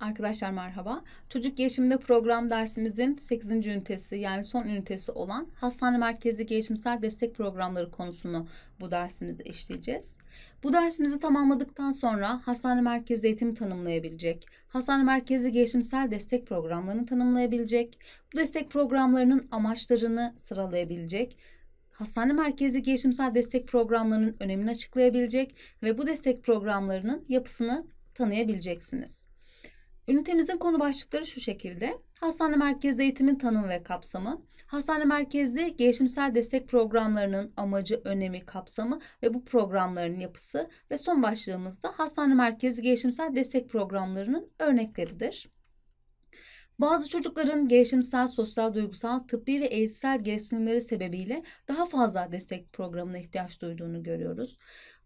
Arkadaşlar merhaba. Çocuk Gelişimde Program dersimizin 8. ünitesi yani son ünitesi olan hastane merkezli gelişimsel destek programları konusunu bu dersimizde işleyeceğiz. Bu dersimizi tamamladıktan sonra hastane merkezli eğitim tanımlayabilecek, hastane merkezli gelişimsel destek programlarını tanımlayabilecek, bu destek programlarının amaçlarını sıralayabilecek, hastane merkezli gelişimsel destek programlarının önemini açıklayabilecek ve bu destek programlarının yapısını tanıyabileceksiniz. Ünitemizin konu başlıkları şu şekilde. Hastane merkezli eğitimin tanımı ve kapsamı, hastane merkezli gelişimsel destek programlarının amacı, önemi, kapsamı ve bu programların yapısı ve son başlığımızda hastane merkezli gelişimsel destek programlarının örnekleridir. Bazı çocukların gelişimsel, sosyal, duygusal, tıbbi ve eğitsel gereksinimleri sebebiyle daha fazla destek programına ihtiyaç duyduğunu görüyoruz.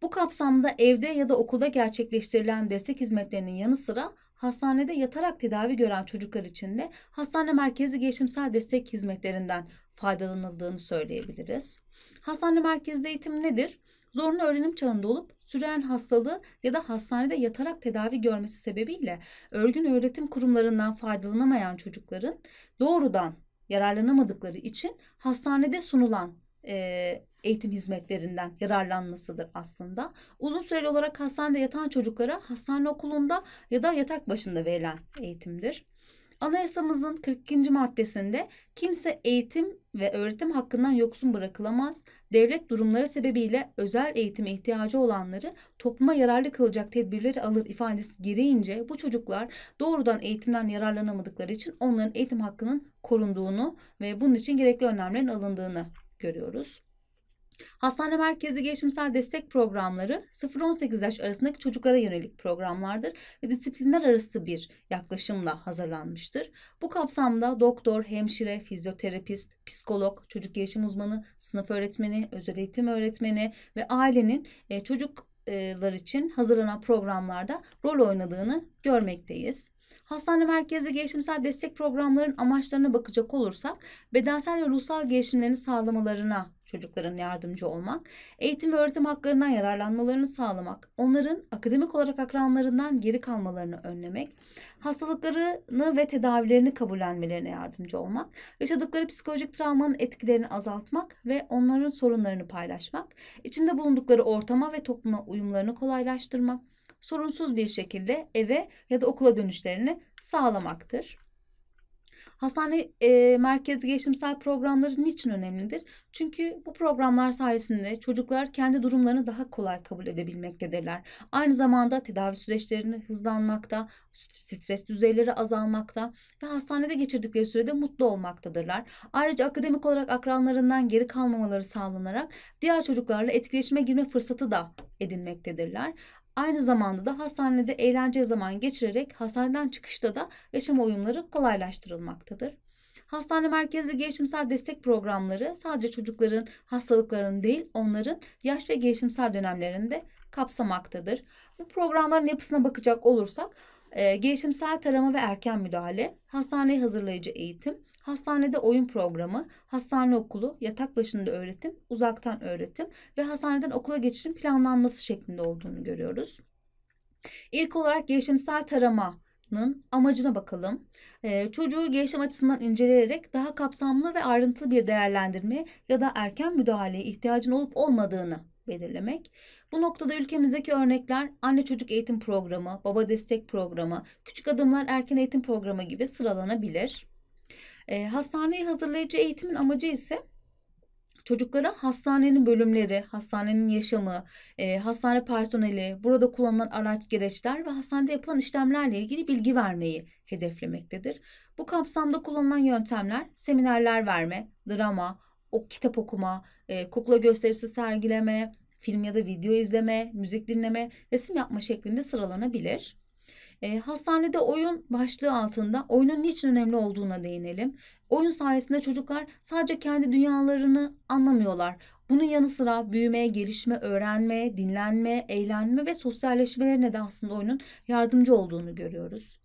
Bu kapsamda evde ya da okulda gerçekleştirilen destek hizmetlerinin yanı sıra hastanede yatarak tedavi gören çocuklar için de hastane merkezi gelişimsel destek hizmetlerinden faydalanıldığını söyleyebiliriz. Hastane merkezli eğitim nedir? Zorunlu öğrenim çağında olup süren hastalığı ya da hastanede yatarak tedavi görmesi sebebiyle örgün öğretim kurumlarından faydalanamayan çocukların doğrudan yararlanamadıkları için hastanede sunulan e, eğitim hizmetlerinden yararlanmasıdır aslında. Uzun süreli olarak hastanede yatan çocuklara hastane okulunda ya da yatak başında verilen eğitimdir. Anayasamızın 42. maddesinde kimse eğitim ve öğretim hakkından yoksun bırakılamaz. Devlet durumları sebebiyle özel eğitime ihtiyacı olanları topluma yararlı kılacak tedbirleri alır ifadesi gereğince bu çocuklar doğrudan eğitimden yararlanamadıkları için onların eğitim hakkının korunduğunu ve bunun için gerekli önlemlerin alındığını görüyoruz. Hastane merkezi gelişimsel destek programları 0-18 yaş arasındaki çocuklara yönelik programlardır ve disiplinler arası bir yaklaşımla hazırlanmıştır. Bu kapsamda doktor, hemşire, fizyoterapist, psikolog, çocuk gelişim uzmanı, sınıf öğretmeni, özel eğitim öğretmeni ve ailenin e, çocuklar için hazırlanan programlarda rol oynadığını görmekteyiz. Hastane merkezli gelişimsel destek programlarının amaçlarına bakacak olursak bedensel ve ruhsal gelişimlerini sağlamalarına çocukların yardımcı olmak, eğitim ve öğretim haklarından yararlanmalarını sağlamak, onların akademik olarak akranlarından geri kalmalarını önlemek, hastalıklarını ve tedavilerini kabullenmelerine yardımcı olmak, yaşadıkları psikolojik travmanın etkilerini azaltmak ve onların sorunlarını paylaşmak, içinde bulundukları ortama ve topluma uyumlarını kolaylaştırmak, sorunsuz bir şekilde eve ya da okula dönüşlerini sağlamaktır. Hastane e, merkezli gelişimsel programları niçin önemlidir? Çünkü bu programlar sayesinde çocuklar kendi durumlarını daha kolay kabul edebilmektedirler. Aynı zamanda tedavi süreçlerini hızlanmakta, stres düzeyleri azalmakta ve hastanede geçirdikleri sürede mutlu olmaktadırlar. Ayrıca akademik olarak akranlarından geri kalmamaları sağlanarak diğer çocuklarla etkileşime girme fırsatı da edinmektedirler. Aynı zamanda da hastanede eğlence zaman geçirerek hastaneden çıkışta da yaşam uyumları kolaylaştırılmaktadır. Hastane merkezli gelişimsel destek programları sadece çocukların hastalıklarının değil onların yaş ve gelişimsel dönemlerinde kapsamaktadır. Bu programların yapısına bakacak olursak e, gelişimsel tarama ve erken müdahale, hastaneye hazırlayıcı eğitim, Hastanede oyun programı, hastane okulu, yatak başında öğretim, uzaktan öğretim ve hastaneden okula geçişin planlanması şeklinde olduğunu görüyoruz. İlk olarak gelişimsel tarama amacına bakalım. Ee, çocuğu gelişim açısından inceleyerek daha kapsamlı ve ayrıntılı bir değerlendirme ya da erken müdahaleye ihtiyacın olup olmadığını belirlemek. Bu noktada ülkemizdeki örnekler anne çocuk eğitim programı, baba destek programı, küçük adımlar erken eğitim programı gibi sıralanabilir. E, hastaneyi hazırlayıcı eğitimin amacı ise Çocuklara hastanenin bölümleri, hastanenin yaşamı, e, hastane personeli, burada kullanılan araç gereçler ve hastanede yapılan işlemlerle ilgili bilgi vermeyi hedeflemektedir. Bu kapsamda kullanılan yöntemler seminerler verme, drama, o kitap okuma, e, kukla gösterisi sergileme, film ya da video izleme, müzik dinleme, resim yapma şeklinde sıralanabilir. E, hastanede oyun başlığı altında oyunun niçin önemli olduğuna değinelim. Oyun sayesinde çocuklar sadece kendi dünyalarını anlamıyorlar. Bunun yanı sıra büyüme, gelişme, öğrenme, dinlenme, eğlenme ve sosyalleşmelerine de aslında oyunun yardımcı olduğunu görüyoruz.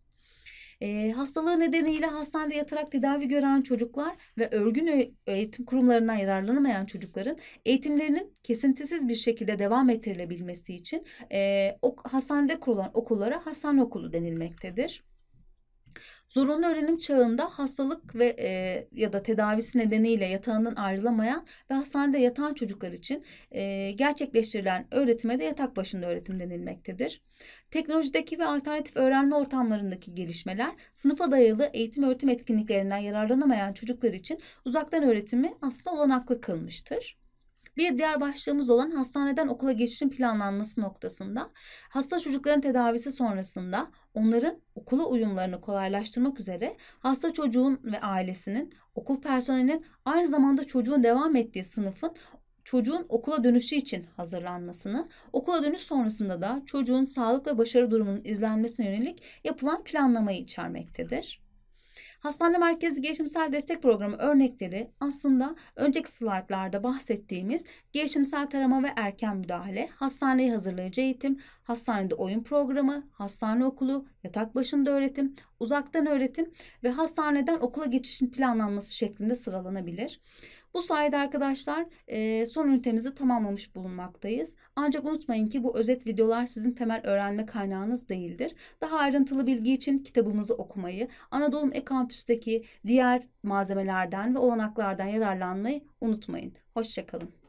E, hastalığı nedeniyle hastanede yatarak tedavi gören çocuklar ve örgün eğitim kurumlarından yararlanamayan çocukların eğitimlerinin kesintisiz bir şekilde devam ettirilebilmesi için e, ok, hastanede kurulan okullara hastane okulu denilmektedir. Zorunlu öğrenim çağında hastalık ve e, ya da tedavisi nedeniyle yatağından ayrılamayan ve hastanede yatan çocuklar için e, gerçekleştirilen öğretime de yatak başında öğretim denilmektedir. Teknolojideki ve alternatif öğrenme ortamlarındaki gelişmeler sınıfa dayalı eğitim öğretim etkinliklerinden yararlanamayan çocuklar için uzaktan öğretimi aslında olanaklı kılmıştır. Bir diğer başlığımız olan hastaneden okula geçişin planlanması noktasında hasta çocukların tedavisi sonrasında onların okula uyumlarını kolaylaştırmak üzere hasta çocuğun ve ailesinin, okul personelinin aynı zamanda çocuğun devam ettiği sınıfın çocuğun okula dönüşü için hazırlanmasını, okula dönüş sonrasında da çocuğun sağlık ve başarı durumunun izlenmesine yönelik yapılan planlamayı içermektedir. Hastane merkezi gelişimsel destek programı örnekleri aslında önceki slaytlarda bahsettiğimiz gelişimsel tarama ve erken müdahale, hastaneye hazırlayıcı eğitim, hastanede oyun programı, hastane okulu, yatak başında öğretim, uzaktan öğretim ve hastaneden okula geçişin planlanması şeklinde sıralanabilir. Bu sayede arkadaşlar e, son ünitemizi tamamlamış bulunmaktayız. Ancak unutmayın ki bu özet videolar sizin temel öğrenme kaynağınız değildir. Daha ayrıntılı bilgi için kitabımızı okumayı, Anadolu e diğer malzemelerden ve olanaklardan yararlanmayı unutmayın. Hoşçakalın.